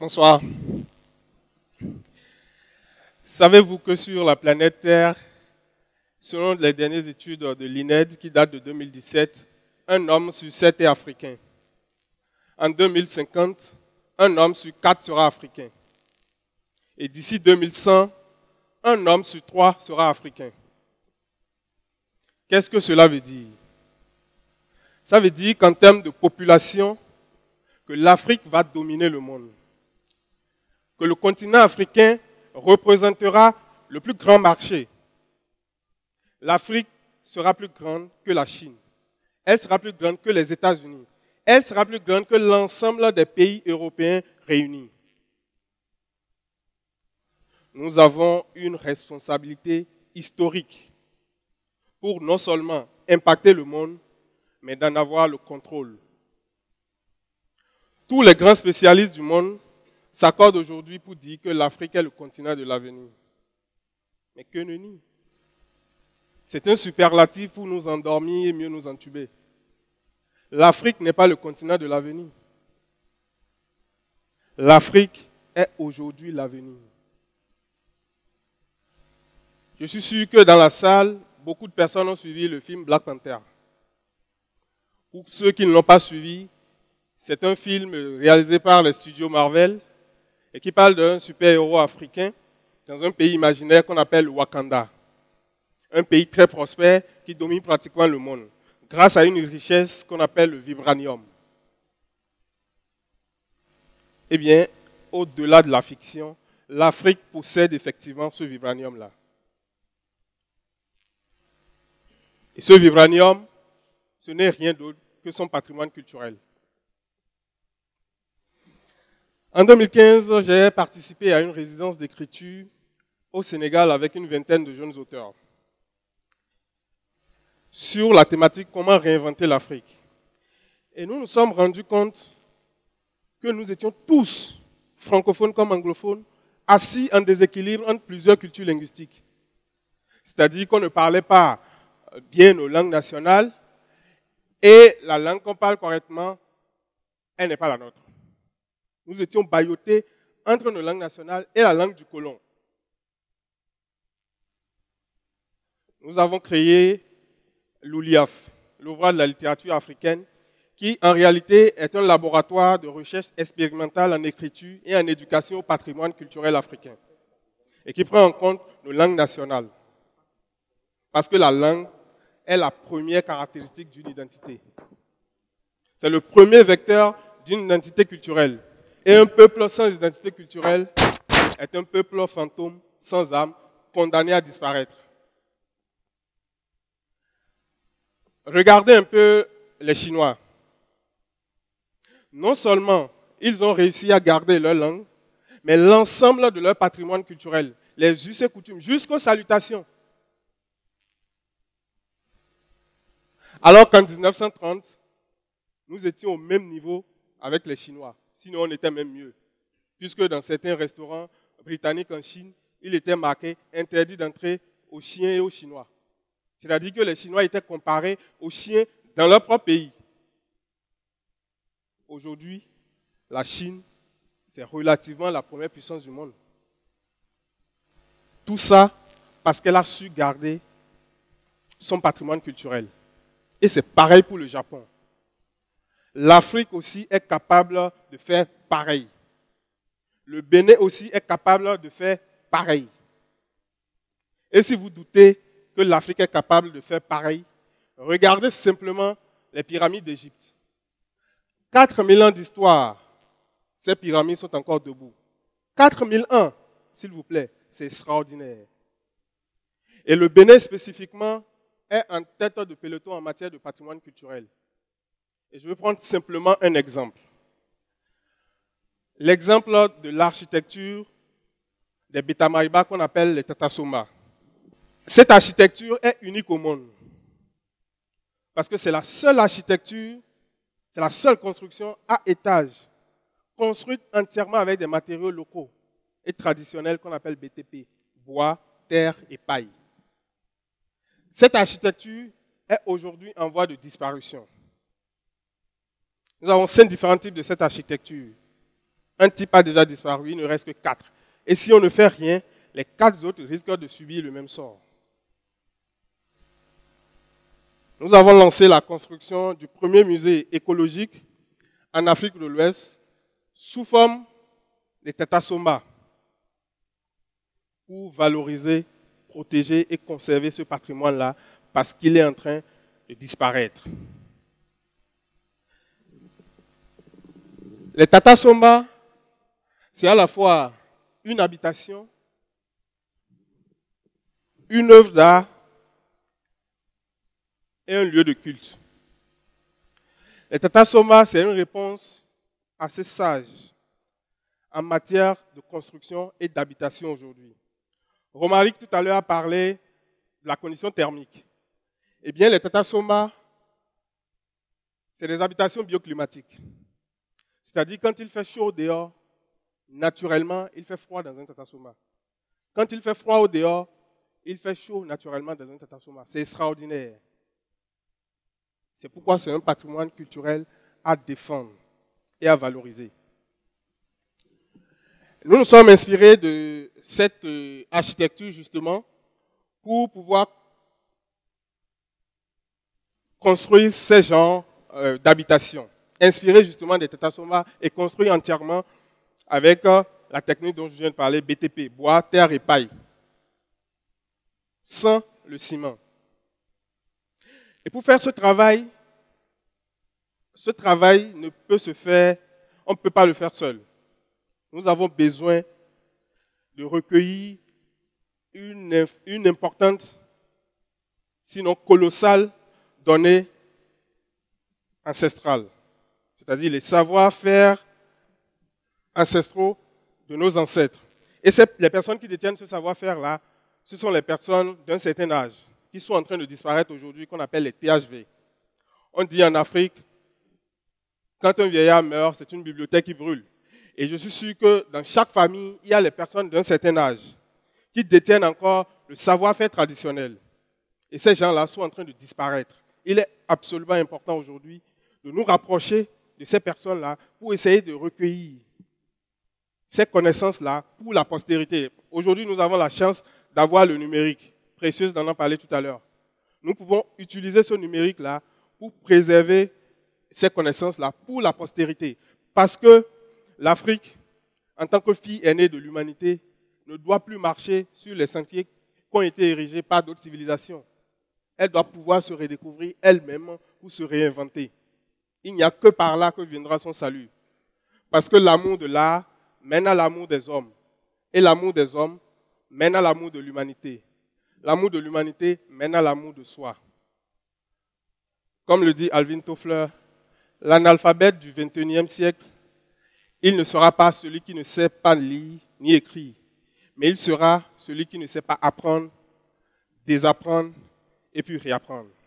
Bonsoir. Savez-vous que sur la planète Terre, selon les dernières études de l'INED qui datent de 2017, un homme sur sept est africain. En 2050, un homme sur quatre sera africain. Et d'ici 2100, un homme sur trois sera africain. Qu'est-ce que cela veut dire Ça veut dire qu'en termes de population, que l'Afrique va dominer le monde que le continent africain représentera le plus grand marché. L'Afrique sera plus grande que la Chine. Elle sera plus grande que les États-Unis. Elle sera plus grande que l'ensemble des pays européens réunis. Nous avons une responsabilité historique pour non seulement impacter le monde, mais d'en avoir le contrôle. Tous les grands spécialistes du monde s'accordent aujourd'hui pour dire que l'Afrique est le continent de l'avenir. Mais que nenni C'est un superlatif pour nous endormir et mieux nous entuber. L'Afrique n'est pas le continent de l'avenir. L'Afrique est aujourd'hui l'avenir. Je suis sûr que dans la salle, beaucoup de personnes ont suivi le film Black Panther. Pour ceux qui ne l'ont pas suivi, c'est un film réalisé par les studios Marvel et qui parle d'un super-héros africain dans un pays imaginaire qu'on appelle le Wakanda. Un pays très prospère qui domine pratiquement le monde grâce à une richesse qu'on appelle le vibranium. Eh bien, au-delà de la fiction, l'Afrique possède effectivement ce vibranium-là. Et ce vibranium, ce n'est rien d'autre que son patrimoine culturel. En 2015, j'ai participé à une résidence d'écriture au Sénégal avec une vingtaine de jeunes auteurs sur la thématique comment réinventer l'Afrique. Et nous nous sommes rendus compte que nous étions tous, francophones comme anglophones, assis en déséquilibre entre plusieurs cultures linguistiques. C'est-à-dire qu'on ne parlait pas euh, bien nos langues nationales et la langue qu'on parle correctement, elle n'est pas la nôtre. Nous étions baillotés entre nos langues nationales et la langue du colon. Nous avons créé l'ULIAF, l'ouvrage de la littérature africaine, qui en réalité est un laboratoire de recherche expérimentale en écriture et en éducation au patrimoine culturel africain, et qui prend en compte nos langues nationales. Parce que la langue est la première caractéristique d'une identité. C'est le premier vecteur d'une identité culturelle. Et un peuple sans identité culturelle est un peuple fantôme, sans âme, condamné à disparaître. Regardez un peu les Chinois. Non seulement ils ont réussi à garder leur langue, mais l'ensemble de leur patrimoine culturel, les us et coutumes, jusqu'aux salutations. Alors qu'en 1930, nous étions au même niveau avec les Chinois sinon on était même mieux. Puisque dans certains restaurants britanniques en Chine, il était marqué interdit d'entrer aux chiens et aux Chinois. C'est-à-dire que les Chinois étaient comparés aux chiens dans leur propre pays. Aujourd'hui, la Chine, c'est relativement la première puissance du monde. Tout ça parce qu'elle a su garder son patrimoine culturel. Et c'est pareil pour le Japon. L'Afrique aussi est capable de faire pareil. Le Bénin aussi est capable de faire pareil. Et si vous doutez que l'Afrique est capable de faire pareil, regardez simplement les pyramides d'Égypte. 4000 ans d'histoire, ces pyramides sont encore debout. 4000 ans, s'il vous plaît, c'est extraordinaire. Et le Bénin spécifiquement est en tête de peloton en matière de patrimoine culturel je vais prendre simplement un exemple. L'exemple de l'architecture des Betamariba qu'on appelle les Tatasoma. Cette architecture est unique au monde. Parce que c'est la seule architecture, c'est la seule construction à étage, construite entièrement avec des matériaux locaux et traditionnels qu'on appelle BTP, bois, terre et paille. Cette architecture est aujourd'hui en voie de disparition. Nous avons cinq différents types de cette architecture. Un type a déjà disparu, il ne reste que quatre. Et si on ne fait rien, les quatre autres risquent de subir le même sort. Nous avons lancé la construction du premier musée écologique en Afrique de l'Ouest sous forme de Somba pour valoriser, protéger et conserver ce patrimoine-là parce qu'il est en train de disparaître. Les Tata Somba, c'est à la fois une habitation, une œuvre d'art et un lieu de culte. Les Tata Somba, c'est une réponse assez sage en matière de construction et d'habitation aujourd'hui. Romaric tout à l'heure a parlé de la condition thermique. Eh bien, les Tata Somba, c'est des habitations bioclimatiques. C'est-à-dire quand il fait chaud au dehors, naturellement, il fait froid dans un tatasoma. Quand il fait froid au dehors, il fait chaud naturellement dans un tatasoma. C'est extraordinaire. C'est pourquoi c'est un patrimoine culturel à défendre et à valoriser. Nous nous sommes inspirés de cette euh, architecture justement pour pouvoir construire ces genres euh, d'habitation inspiré justement des Tata et construit entièrement avec euh, la technique dont je viens de parler, BTP, bois, terre et paille, sans le ciment. Et pour faire ce travail, ce travail ne peut se faire, on ne peut pas le faire seul. Nous avons besoin de recueillir une importante, sinon colossale, donnée ancestrale c'est-à-dire les savoir-faire ancestraux de nos ancêtres. Et les personnes qui détiennent ce savoir-faire-là, ce sont les personnes d'un certain âge qui sont en train de disparaître aujourd'hui, qu'on appelle les THV. On dit en Afrique, quand un vieillard meurt, c'est une bibliothèque qui brûle. Et je suis sûr que dans chaque famille, il y a les personnes d'un certain âge qui détiennent encore le savoir-faire traditionnel. Et ces gens-là sont en train de disparaître. Il est absolument important aujourd'hui de nous rapprocher de ces personnes-là pour essayer de recueillir ces connaissances-là pour la postérité. Aujourd'hui, nous avons la chance d'avoir le numérique. Précieuse d'en parler tout à l'heure. Nous pouvons utiliser ce numérique-là pour préserver ces connaissances-là pour la postérité. Parce que l'Afrique, en tant que fille aînée de l'humanité, ne doit plus marcher sur les sentiers qui ont été érigés par d'autres civilisations. Elle doit pouvoir se redécouvrir elle-même ou se réinventer. Il n'y a que par là que viendra son salut. Parce que l'amour de l'art mène à l'amour des hommes. Et l'amour des hommes mène à l'amour de l'humanité. L'amour de l'humanité mène à l'amour de soi. Comme le dit Alvin Toffler, l'analphabète du 21e siècle, il ne sera pas celui qui ne sait pas lire ni écrire, mais il sera celui qui ne sait pas apprendre, désapprendre et puis réapprendre.